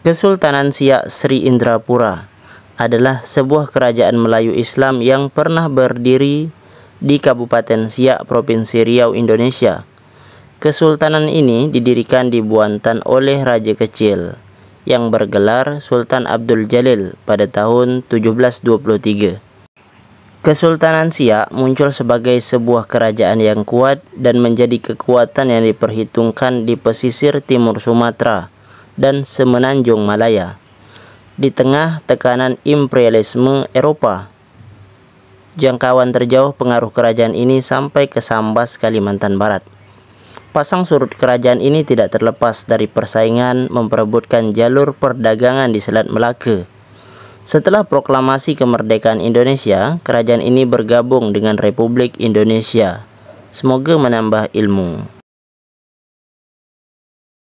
Kesultanan Siak Sri Indrapura adalah sebuah kerajaan Melayu Islam yang pernah berdiri di Kabupaten Siak, Provinsi Riau, Indonesia. Kesultanan ini didirikan di Buantan oleh Raja Kecil yang bergelar Sultan Abdul Jalil pada tahun 1723. Kesultanan Siak muncul sebagai sebuah kerajaan yang kuat dan menjadi kekuatan yang diperhitungkan di pesisir timur Sumatera dan semenanjung Malaya di tengah tekanan imperialisme Eropa. Jangkauan terjauh pengaruh kerajaan ini sampai ke Sambas, Kalimantan Barat. Pasang surut kerajaan ini tidak terlepas dari persaingan memperebutkan jalur perdagangan di Selat Melaka. Setelah proklamasi kemerdekaan Indonesia, kerajaan ini bergabung dengan Republik Indonesia. Semoga menambah ilmu.